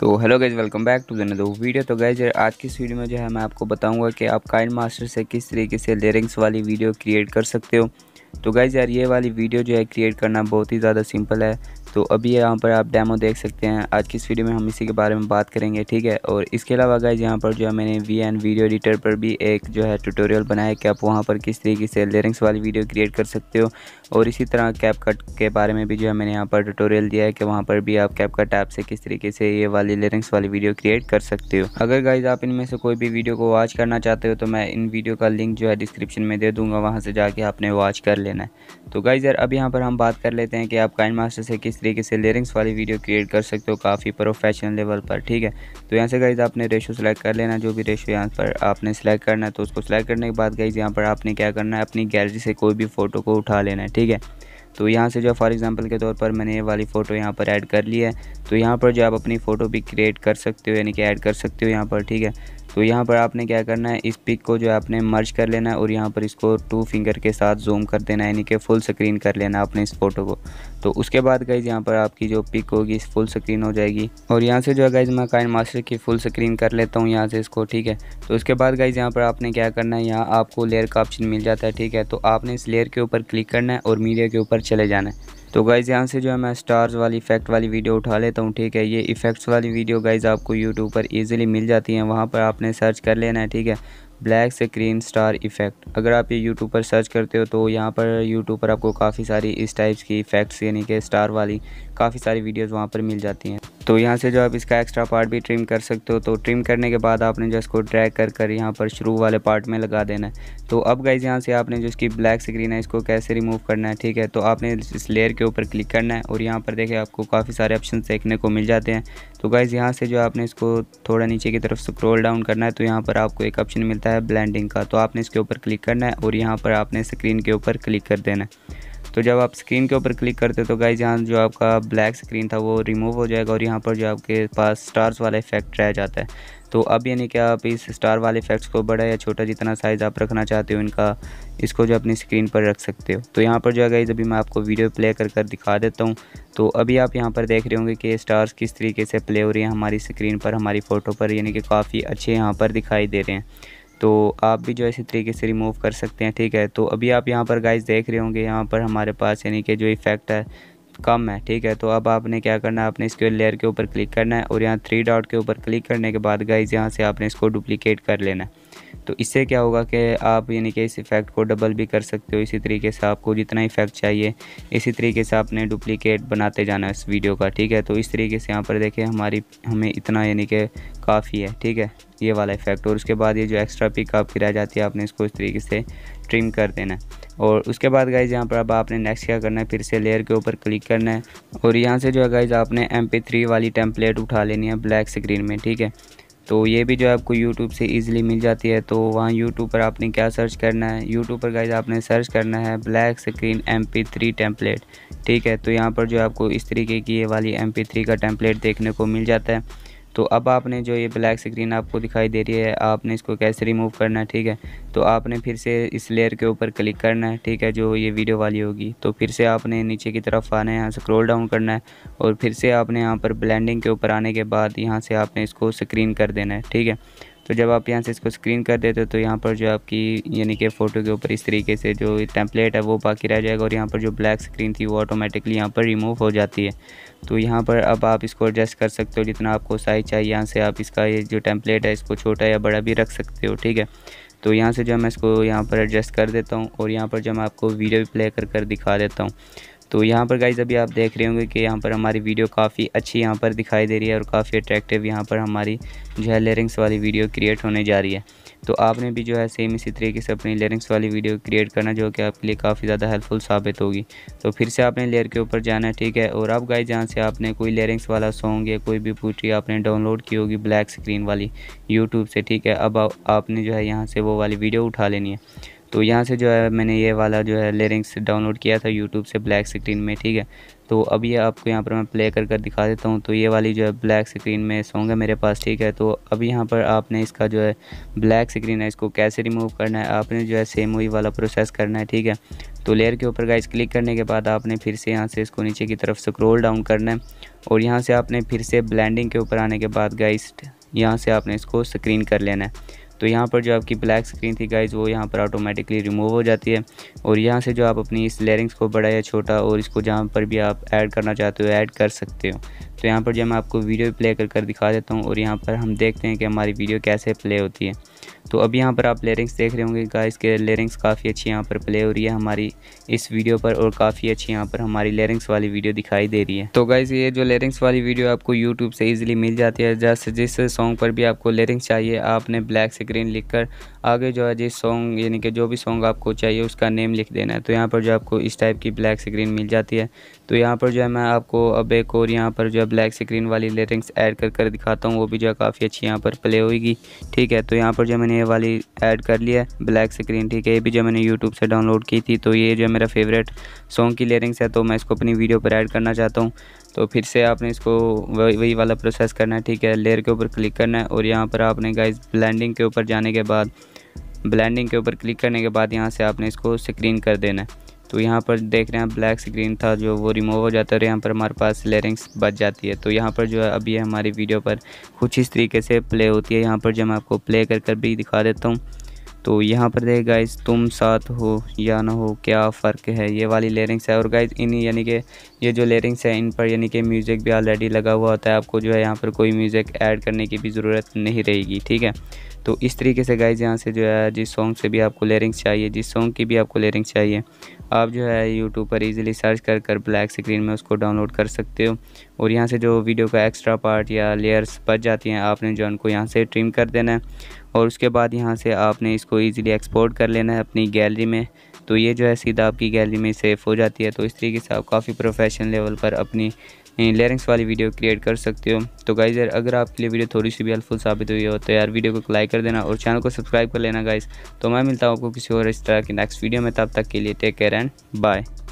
तो hello guys welcome back to दो video तो गैज आज की वीडियो में जो है मैं आपको बताऊंगा कि आप काइन मास्टर से किस तरीके से लेरिंग्स वाली वीडियो क्रिएट कर सकते हो तो गैज यार ये वाली वीडियो जो है क्रिएट करना बहुत ही ज़्यादा सिंपल है तो अभी यहाँ पर आप डेमो देख सकते हैं आज की इस वीडियो में हम इसी के बारे में बात करेंगे ठीक है और इसके अलावा गाइज यहाँ पर जो है मैंने वी एन वीडियो एडिटर पर भी एक जो है ट्यूटोरियल बनाया कि आप वहाँ पर किस तरीके से लेरिंग्स वाली वीडियो क्रिएट कर सकते हो और इसी तरह कैप कट के बारे में भी जो है मैंने यहाँ पर ट्यूटोरियल दिया है कि वहाँ पर भी आप कैप कट ऐप से किस तरीके से ये वाली लेरिंग्स वाली वीडियो क्रिएट कर सकते हो अगर गाइज आप इनमें से कोई भी वीडियो को वॉच करना चाहते हो तो मैं इन वीडियो का लिंक जो है डिस्क्रिप्शन में दे दूँगा वहाँ से जाके आपने वॉच कर लेना है तो गाइज यार अब यहाँ पर हम बात कर लेते हैं कि आप काइन मास्टर से किस तरीके से लेयरिंग्स वाली वीडियो क्रिएट कर सकते हो काफ़ी प्रोफेशनल लेवल पर ठीक है तो यहाँ से गाइज आपने रेशो सेलेक्ट कर लेना जो भी रेशो यहाँ पर आपने सेलेक्ट करना है तो उसको सेलेक्ट करने के बाद गाइज यहाँ पर आपने क्या करना है अपनी गैलरी से कोई भी फ़ोटो को उठा लेना है ठीक है तो यहाँ से जो फॉर एग्जांपल के तौर पर मैंने ये वाली फ़ोटो यहाँ पर ऐड कर ली है तो यहाँ पर जो आप अपनी फ़ोटो भी क्रिएट कर सकते हो यानी कि ऐड कर सकते हो यहाँ पर ठीक है तो यहाँ पर आपने क्या करना है इस पिक को जो है आपने मर्ज कर लेना है और यहाँ पर इसको टू फिंगर के साथ जूम कर देना है यानी कि फुल स्क्रीन कर लेना है आपने इस फोटो को तो उसके बाद गाइज यहाँ पर आपकी जो पिक होगी इस फुल स्क्रीन हो जाएगी और यहाँ से जो है गाइज मैं काइन मास्टर की फुल स्क्रीन कर लेता हूँ यहाँ से इसको ठीक है तो उसके बाद गाइज यहाँ पर आपने क्या करना है यहाँ आपको लेयर का ऑप्शन मिल जाता है ठीक है तो आपने इस लेयर के ऊपर क्लिक करना है और मीडिया के ऊपर चले जाना है तो गाइज़ यहाँ से जो है मैं स्टार्स वाली इफेक्ट वाली वीडियो उठा लेता हूँ ठीक है ये इफेक्ट्स वाली वीडियो गाइज़ आपको यूट्यूब पर ईजिली मिल जाती है वहाँ पर आपने सर्च कर लेना है ठीक है ब्लैक स्क्रीन स्टार इफ़ेक्ट अगर आप ये यूट्यूब पर सर्च करते हो तो यहाँ पर यूट्यूब पर आपको काफ़ी सारी इस टाइप्स की इफ़ेक्ट्स यानी कि स्टार वाली काफ़ी सारी वीडियोज़ वहाँ पर मिल जाती हैं तो यहाँ से जो आप इसका एक्स्ट्रा पार्ट भी ट्रिम कर सकते हो तो ट्रिम करने के बाद आपने जो इसको ड्रैग कर कर यहाँ पर शुरू वाले पार्ट में लगा देना है तो अब गाइज यहाँ से आपने जो इसकी ब्लैक स्क्रीन है इसको कैसे रिमूव करना है ठीक है तो आपने इस लेयर के ऊपर क्लिक करना है और यहाँ पर देखें आपको काफ़ी सारे ऑप्शन देखने को मिल जाते हैं तो गाइज़ यहाँ से जो आपने इसको थोड़ा नीचे की तरफ स्क्रोल डाउन करना है तो यहाँ पर आपको एक ऑप्शन मिलता है ब्लैंडिंग का तो आपने इसके ऊपर क्लिक करना है और यहाँ पर आपने स्क्रीन के ऊपर क्लिक कर देना है तो जब आप स्क्रीन के ऊपर क्लिक करते हो तो गाइज यहाँ जो आपका ब्लैक स्क्रीन था वो रिमूव हो जाएगा और यहाँ पर जो आपके पास स्टार्स वाला इफेक्ट रह जाता है तो अब यानी कि आप इस स्टार वाले इफेक्ट्स को बड़ा या छोटा जितना साइज़ आप रखना चाहते हो इनका इसको जो अपनी स्क्रीन पर रख सकते हो तो यहाँ पर जो है गाइज अभी मैं आपको वीडियो प्ले कर कर दिखा देता हूँ तो अभी आप यहाँ पर देख रहे होंगे कि स्टार्स किस तरीके से प्ले हो रही हैं हमारी स्क्रीन पर हमारी फ़ोटो पर यानी कि काफ़ी अच्छे यहाँ पर दिखाई दे रहे हैं तो आप भी जो है इसी तरीके से रिमूव कर सकते हैं ठीक है तो अभी आप यहाँ पर गाइज देख रहे होंगे यहाँ पर हमारे पास यानी कि जो इफ़ेक्ट है कम है ठीक है तो अब आपने क्या करना है आपने इसके लेयर के ऊपर क्लिक करना है और यहाँ थ्री डॉट के ऊपर क्लिक करने के बाद गाइज यहाँ से आपने इसको डुप्लीकेट कर लेना है तो इससे क्या होगा कि आप यानी कि इस इफ़ेक्ट को डबल भी कर सकते हो इसी तरीके से आपको जितना इफ़ेक्ट चाहिए इसी तरीके से आपने डुप्लीकेट बनाते जाना है इस वीडियो का ठीक है तो इस तरीके से यहाँ पर देखें हमारी हमें इतना यानी कि काफ़ी है ठीक है ये वाला इफ़ेक्ट और उसके बाद ये जो एक्स्ट्रा पिक आपकी रह जाती है आपने इसको इस तरीके से ट्रिम कर देना है और उसके बाद गाइज़ यहाँ पर अब आपने नेक्स्ट क्या करना है फिर से लेयर के ऊपर क्लिक करना है और यहाँ से जो है गाइज़ आपने एम थ्री वाली टेम्पलेट उठा लेनी है ब्लैक स्क्रीन में ठीक है तो ये भी जो है आपको यूट्यूब से ईजिली मिल जाती है तो वहाँ यूट्यूब पर आपने क्या सर्च करना है यूट्यूब पर गाइज आपने सर्च करना है black screen M P three template ठीक है तो यहाँ पर जो है आपको इस तरीके की ये वाली एम पी थ्री का टेम्पलेट देखने को मिल जाता है तो अब आपने जो ये ब्लैक स्क्रीन आपको दिखाई दे रही है आपने इसको कैसे रिमूव करना है ठीक है तो आपने फिर से इस लेयर के ऊपर क्लिक करना है ठीक है जो ये वीडियो वाली होगी तो फिर से आपने नीचे की तरफ आना है यहाँ स्क्रोल डाउन करना है और फिर से आपने यहाँ पर ब्लैंडिंग के ऊपर आने के बाद यहाँ से आपने इसको स्क्रीन कर देना है ठीक है तो जब आप यहाँ से इसको स्क्रीन कर देते हो तो यहाँ पर जो आपकी यानी कि फ़ोटो के ऊपर इस तरीके से जो टेम्पलेट है वो बाकी रह जाएगा और यहाँ पर जो ब्लैक स्क्रीन थी वो ऑटोमेटिकली यहाँ पर रिमूव हो जाती है तो यहाँ पर अब आप इसको एडजस्ट कर सकते हो जितना आपको साइज़ चाहिए यहाँ से आप इसका ये जो टेम्पलेट है इसको छोटा या बड़ा भी रख सकते हो ठीक है तो यहाँ से जो मैं इसको यहाँ पर एडजस्ट कर देता हूँ और यहाँ पर जो मैं आपको वीडियो भी प्ले कर कर दिखा देता हूँ तो यहाँ पर गाइज अभी आप देख रहे होंगे कि यहाँ पर हमारी वीडियो काफ़ी अच्छी यहाँ पर दिखाई दे रही है और काफ़ी अट्रैक्टिव यहाँ पर हमारी जो है लेरिंग्स वाली वीडियो क्रिएट होने जा रही है तो आपने भी जो है सेम इसी तरीके से अपनी लेरिंग्स वाली वीडियो क्रिएट करना जो कि आपके लिए काफ़ी ज़्यादा हेल्पफुल साबित होगी तो फिर से आपने लेयर के ऊपर जाना है ठीक है और अब गाइज जहाँ से आपने कोई लेरिंग्स वाला सॉन्ग या कोई भी पूछी आपने डाउनलोड की होगी ब्लैक स्क्रीन वाली यूट्यूब से ठीक है अब आपने जो है यहाँ से वो वाली वीडियो उठा लेनी है तो यहाँ से जो है मैंने ये वाला जो है लेरिंग्स डाउनलोड किया था यूट्यूब से ब्लैक स्क्रीन में ठीक है तो अब ये आपको यहाँ पर मैं प्ले कर कर दिखा देता हूँ तो ये वाली जो है ब्लैक स्क्रीन में सॉन्ग है मेरे पास ठीक है तो अब यहाँ पर आपने इसका जो है ब्लैक स्क्रीन है इसको कैसे रिमूव करना है आपने जो है सेम वही वाला प्रोसेस करना है ठीक है तो लेयर के ऊपर गाइस क्लिक करने के बाद आपने फिर से यहाँ से इसको नीचे की तरफ स्क्रोल डाउन करना है और यहाँ से आपने फिर से ब्लैंडिंग के ऊपर आने के बाद गाइस यहाँ से आपने इसको स्क्रीन कर लेना है तो यहाँ पर जो आपकी ब्लैक स्क्रीन थी गाइज़ वो यहाँ पर ऑटोमेटिकली रिमूव हो जाती है और यहाँ से जो आप अपनी इस लेरिंग्स को बड़ा या छोटा और इसको जहाँ पर भी आप ऐड करना चाहते हो ऐड कर सकते हो तो यहाँ पर जो मैं आपको वीडियो प्ले कर कर दिखा देता हूँ और यहाँ पर हम देखते हैं कि हमारी वीडियो कैसे प्ले होती है तो अब यहाँ पर आप लेरिंग्स देख रहे होंगे गाइस के लेरिंग्स काफ़ी अच्छी यहाँ पर प्ले हो रही है हमारी इस वीडियो पर और काफ़ी अच्छी यहाँ पर हमारी लेरिंग्स वाली वीडियो दिखाई दे रही है तो गाइस ये जो लेरिंग्स वाली वीडियो आपको यूट्यूब से ईजिली मिल जाती है जैसे जिस सॉन्ग पर भी आपको लेरिंग्स चाहिए आपने ब्लैक से ग्रीन लिखकर आगे जो है जिस सॉन्ग यानी कि जो भी सॉन्ग आपको चाहिए उसका नेम लिख देना है तो यहाँ पर जो आपको इस टाइप की ब्लैक स्क्रीन मिल जाती है तो यहाँ पर जो है मैं आपको अब एक और यहाँ पर जो है ब्लैक स्क्रीन वाली लेटिंग्स ऐड कर कर दिखाता हूँ वो भी जो है काफ़ी अच्छी यहाँ पर प्ले होगी ठीक है तो यहाँ पर जो मैंने ये वाली ऐड कर लिया है ब्लैक स्क्रीन ठीक है ये भी जो मैंने यूट्यूब से डाउनलोड की थी तो ये जो है मेरा फेवरेट सॉन्ग की लेरिंग्स है तो मैं इसको अपनी वीडियो पर ऐड करना चाहता हूँ तो फिर से आपने इसको वही वही वाला प्रोसेस करना है ठीक है लेयर के ऊपर क्लिक करना है और यहाँ पर आपने गाइस ब्लैंडिंग के ऊपर जाने के बाद ब्लैंडिंग के ऊपर क्लिक करने के बाद यहाँ से आपने इसको स्क्रीन कर देना है तो यहाँ पर देख रहे हैं ब्लैक स्क्रीन था जो वो रिमूव हो जाता है और यहाँ पर हमारे पास लेयरिंग्स बच जाती है तो यहाँ पर जो है अभी हमारी वीडियो पर कुछ इस तरीके से प्ले होती है यहाँ पर जो मैं आपको प्ले कर कर भी दिखा देता हूँ तो यहाँ पर देख गाइज तुम साथ हो या ना हो क्या फ़र्क है ये वाली लेरिंग्स है और गाइज इन यानी कि ये जो लेरिंग्स है इन पर यानी कि म्यूज़िक भी ऑलरेडी लगा हुआ होता है आपको जो है यहाँ पर कोई म्यूज़िक ऐड करने की भी ज़रूरत नहीं रहेगी ठीक है तो इस तरीके से गाइज यहाँ से जो है जिस सॉन्ग से भी आपको लेरिंग्स चाहिए जिस सॉन्ग की भी आपको लेरिंग्स चाहिए आप जो है यूट्यूब पर ईज़िली सर्च कर कर ब्लैक स्क्रीन में उसको डाउनलोड कर सकते हो और यहाँ से जो वीडियो का एक्स्ट्रा पार्ट या लेयर्स बच जाती हैं आपने जो उनको यहाँ से ट्रिम कर देना है और उसके बाद यहाँ से आपने इसको ईज़िली एक्सपोर्ट कर लेना है अपनी गैलरी में तो ये जो है सीधा आपकी गैलरी में सेफ हो जाती है तो इस तरीके से आप काफ़ी प्रोफेशनल लेवल पर अपनी लेरिंग्स वाली वीडियो क्रिएट कर सकते हो तो गाइज़ यार अगर आपके लिए वीडियो थोड़ी सी भी हेल्पफुल साबित हुई हो तो यार वीडियो को लाइक कर देना और चैनल को सब्सक्राइब कर लेना गाइज़ तो मैं मिलता हूँ आपको किसी और इस तरह की नेक्स्ट वीडियो में तब तक के लिए टेक केयर एंड बाय